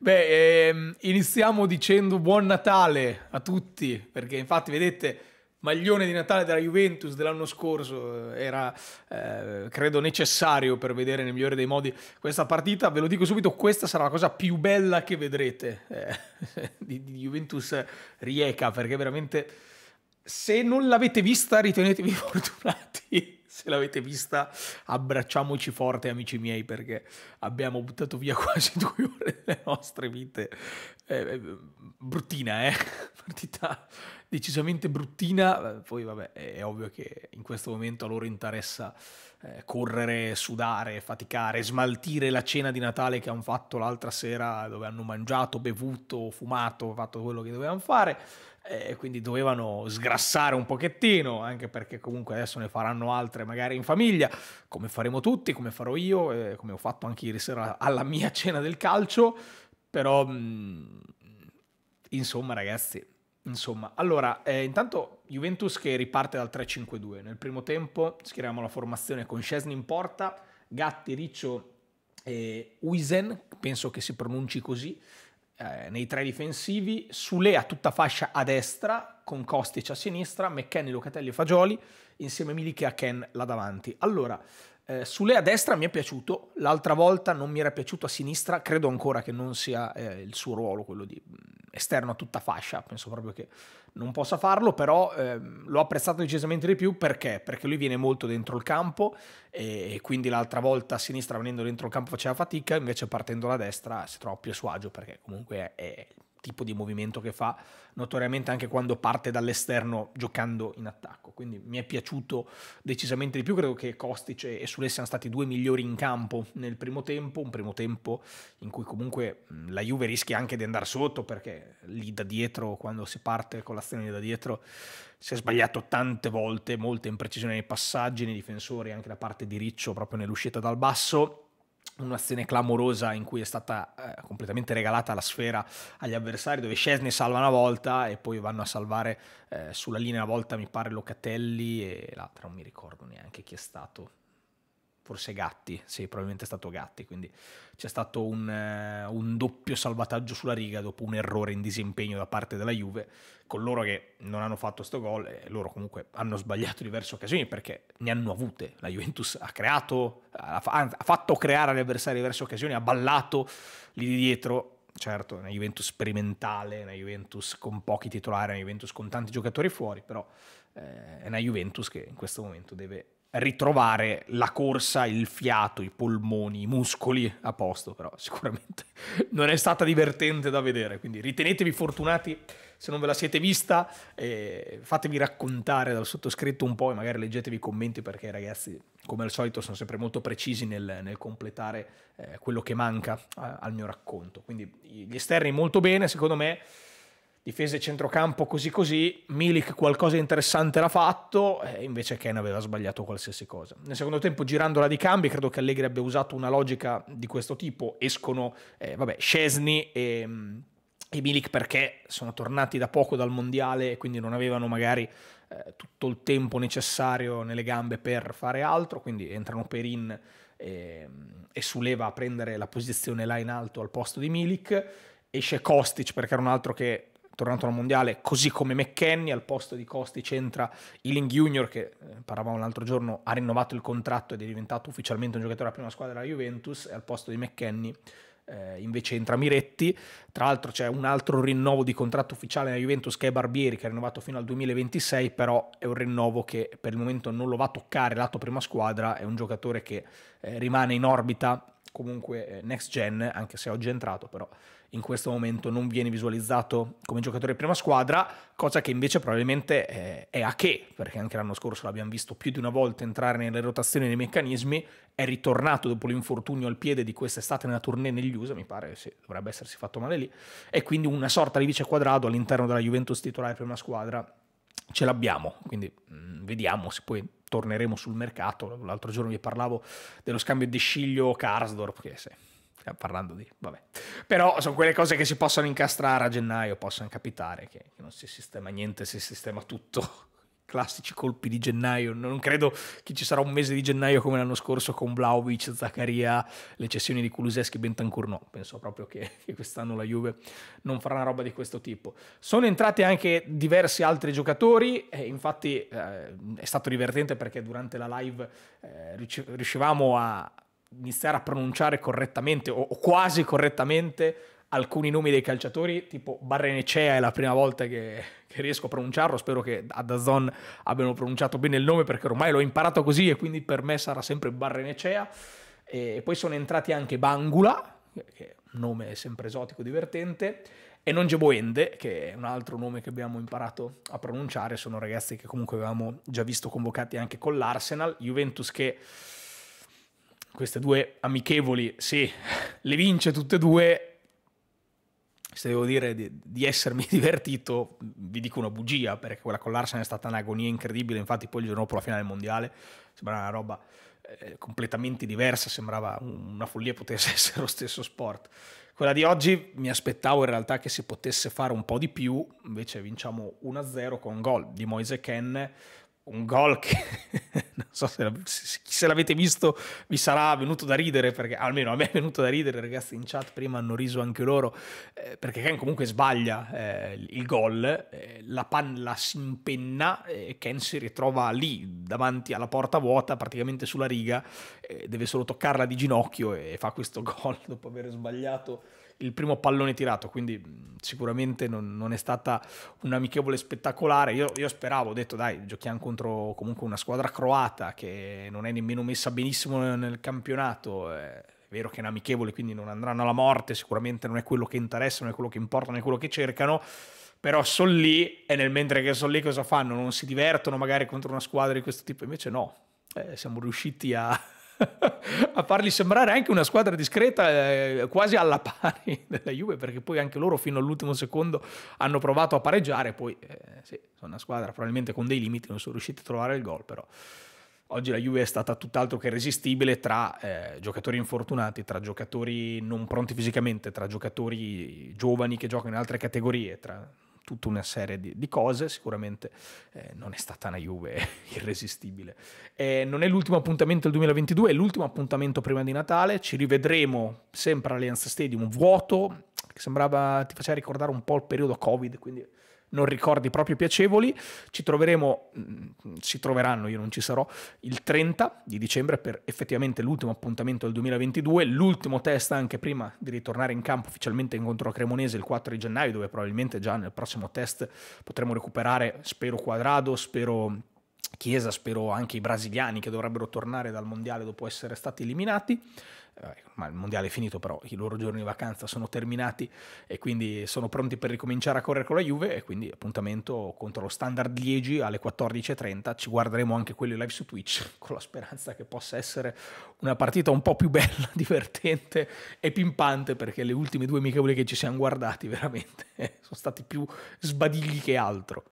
Beh, ehm, iniziamo dicendo buon Natale a tutti, perché infatti vedete maglione di Natale della Juventus dell'anno scorso eh, era eh, credo necessario per vedere nel migliore dei modi questa partita ve lo dico subito questa sarà la cosa più bella che vedrete eh, di, di, Juventus Rieca perché veramente se non l'avete vista ritenetevi fortunati se l'avete vista, abbracciamoci forte, amici miei, perché abbiamo buttato via quasi due ore delle nostre vite eh, eh, bruttina, eh? partita decisamente bruttina, poi vabbè è ovvio che in questo momento a loro interessa eh, correre, sudare, faticare, smaltire la cena di Natale che hanno fatto l'altra sera dove hanno mangiato, bevuto, fumato, fatto quello che dovevano fare, eh, quindi dovevano sgrassare un pochettino, anche perché comunque adesso ne faranno altre magari in famiglia, come faremo tutti, come farò io, eh, come ho fatto anche ieri sera alla mia cena del calcio. Però, mh, mhmm, insomma, ragazzi, insomma. Allora, eh, intanto Juventus che riparte dal 3-5-2. Nel primo tempo schieriamo la formazione con Scesni in porta, Gatti, Riccio e Uisen, penso che si pronunci così, eh, nei tre difensivi. Sule a tutta fascia a destra, con Kostic a sinistra, McKenny, Locatelli e Fagioli, insieme a Milik e a Ken là davanti. Allora... Eh, Sule a destra mi è piaciuto, l'altra volta non mi era piaciuto a sinistra, credo ancora che non sia eh, il suo ruolo quello di mm, esterno a tutta fascia, penso proprio che non possa farlo, però eh, l'ho apprezzato decisamente di più perché? Perché lui viene molto dentro il campo e, e quindi l'altra volta a sinistra venendo dentro il campo faceva fatica, invece partendo da destra si trova più a suo agio perché comunque è, è tipo di movimento che fa, notoriamente anche quando parte dall'esterno giocando in attacco. Quindi mi è piaciuto decisamente di più. Credo che Kostic e Sule siano stati due migliori in campo nel primo tempo, un primo tempo in cui comunque mm, la Juve rischia anche di andare sotto perché lì da dietro, quando si parte con l'azione lì da dietro, si è sbagliato tante volte, molte imprecisioni nei passaggi, nei difensori, anche da parte di Riccio proprio nell'uscita dal basso un'azione clamorosa in cui è stata eh, completamente regalata la sfera agli avversari dove Scesni salva una volta e poi vanno a salvare eh, sulla linea una volta mi pare Locatelli e l'altra non mi ricordo neanche chi è stato forse Gatti, sì, probabilmente è stato Gatti, quindi c'è stato un, eh, un, doppio salvataggio sulla riga dopo un errore in disimpegno da parte della Juve, con loro che non hanno fatto sto gol e loro comunque hanno sbagliato diverse occasioni perché ne hanno avute, la Juventus ha creato, ha, ha fatto creare agli avversari diverse occasioni, ha ballato lì di dietro, certo, una Juventus sperimentale, una Juventus con pochi titolari, una Juventus con tanti giocatori fuori, però eh, è una Juventus che in questo momento deve ritrovare la corsa, il fiato, i polmoni, i muscoli a posto, però sicuramente non è stata divertente da vedere, quindi ritenetevi fortunati se non ve la siete vista, eh, fatevi raccontare dal sottoscritto un po' e magari leggetevi i commenti perché ragazzi, come al solito, sono sempre molto precisi nel, nel completare eh, quello che manca eh, al mio racconto. Quindi gli esterni molto bene, secondo me difese centrocampo così così, Milik qualcosa di interessante l'ha fatto, e eh, invece Ken aveva sbagliato qualsiasi cosa. Nel secondo tempo, girandola di cambi, credo che Allegri abbia usato una logica di questo tipo, escono, eh, vabbè, Scesni e, mm, e Milik perché sono tornati da poco dal mondiale e quindi non avevano magari eh, tutto il tempo necessario nelle gambe per fare altro, quindi entrano Perin e, mm, e Suleva a prendere la posizione là in alto al posto di Milik esce Kostic perché era un altro che tornato al mondiale, così come McKenny, al posto di Costi c'entra Ealing Junior che eh, parlavamo l'altro giorno, ha rinnovato il contratto ed è diventato ufficialmente un giocatore della prima squadra della Juventus e al posto di McKenny eh, invece entra Miretti, tra l'altro c'è un altro rinnovo di contratto ufficiale nella Juventus che è Barbieri che ha rinnovato fino al 2026, però è un rinnovo che per il momento non lo va a toccare lato prima squadra, è un giocatore che eh, rimane in orbita comunque eh, next gen, anche se oggi è entrato però in questo momento non viene visualizzato come giocatore prima squadra, cosa che invece probabilmente eh, è, a che, perché anche l'anno scorso l'abbiamo visto più di una volta entrare nelle rotazioni e nei meccanismi, è ritornato dopo l'infortunio al piede di quest'estate nella tournée negli USA, mi pare sì, dovrebbe essersi fatto male lì, e quindi una sorta di vice quadrato all'interno della Juventus titolare prima squadra ce l'abbiamo, quindi mm, vediamo se poi torneremo sul mercato. L'altro giorno vi parlavo dello scambio di Sciglio-Karsdorp, che se eh, parlando di... vabbè. Però sono quelle cose che si possono incastrare a gennaio, possono capitare, che, che non si sistema niente, si sistema tutto. Classici colpi di gennaio, non credo che ci sarà un mese di gennaio come l'anno scorso con Vlaovic, Zaccaria, le cessioni di Kuluseschi, Bentancur no, penso proprio che, che quest'anno la Juve non farà una roba di questo tipo. Sono entrati anche diversi altri giocatori, e infatti eh, è stato divertente perché durante la live eh, riuscivamo a iniziare a pronunciare correttamente o, o quasi correttamente alcuni nomi dei calciatori, tipo Barrenecea è la prima volta che, che riesco a pronunciarlo, spero che a Dazon abbiano pronunciato bene il nome perché ormai l'ho imparato così e quindi per me sarà sempre Barrenecea. E poi sono entrati anche Bangula, che è un nome sempre esotico, divertente, e non Geboende, che è un altro nome che abbiamo imparato a pronunciare, sono ragazzi che comunque avevamo già visto convocati anche con l'Arsenal, Juventus che queste due amichevoli, sì, le vince tutte e due, se devo dire di, di, essermi divertito, vi dico una bugia, perché quella con l'Arsenal è stata un'agonia incredibile, infatti poi il giorno dopo la finale mondiale sembrava una roba eh, completamente diversa, sembrava una follia potesse essere lo stesso sport. Quella di oggi mi aspettavo in realtà che si potesse fare un po' di più, invece vinciamo 1-0 con gol di Moise Ken, un gol che non so se, se l'avete visto vi sarà venuto da ridere, perché almeno a me è venuto da ridere, ragazzi in chat prima hanno riso anche loro, eh, perché Ken comunque sbaglia eh, il gol, eh, la palla si impenna eh, e Ken si ritrova lì davanti alla porta vuota, praticamente sulla riga, eh, deve solo toccarla di ginocchio e fa questo gol dopo aver sbagliato il primo pallone tirato, quindi mm, sicuramente non, non è stata un'amichevole spettacolare. Io, io, speravo, ho detto dai, giochiamo contro comunque una squadra croata che non è nemmeno messa benissimo nel campionato. Eh, è vero che è un'amichevole, quindi non andranno alla morte, sicuramente non è quello che interessa, non è quello che importa, non è quello che cercano però sono lì e nel mentre che sono lì cosa fanno? Non si divertono magari contro una squadra di questo tipo? Invece no, eh, siamo riusciti a, a farli sembrare anche una squadra discreta eh, quasi alla pari della Juve perché poi anche loro fino all'ultimo secondo hanno provato a pareggiare poi eh, sì, sono una squadra probabilmente con dei limiti non sono riusciti a trovare il gol però oggi la Juve è stata tutt'altro che resistibile tra eh, giocatori infortunati tra giocatori non pronti fisicamente tra giocatori giovani che giocano in altre categorie tra tutta una serie di, di cose, sicuramente eh, non è stata una Juve irresistibile. Eh, non è l'ultimo appuntamento del 2022, è l'ultimo appuntamento prima di Natale, ci rivedremo sempre all'Allianz Stadium vuoto, che sembrava ti faceva ricordare un po' il periodo Covid, quindi non ricordi proprio piacevoli. Ci troveremo, mm, si troveranno, io non ci sarò, il 30 di dicembre per effettivamente l'ultimo appuntamento del 2022, l'ultimo test anche prima di ritornare in campo ufficialmente incontro a Cremonese il 4 di gennaio, dove probabilmente già nel prossimo test potremo recuperare, spero, Quadrado, spero... Chiesa, spero anche i brasiliani che dovrebbero tornare dal mondiale dopo essere stati eliminati. Eh, ma il mondiale è finito però i loro giorni di vacanza sono terminati e quindi sono pronti per ricominciare a correre con la Juve e quindi appuntamento contro lo Standard Liegi alle 14.30 ci guarderemo anche quelli live su Twitch con la speranza che possa essere una partita un po' più bella, divertente e pimpante perché le ultime due amichevoli che ci siamo guardati veramente sono stati più sbadigli che altro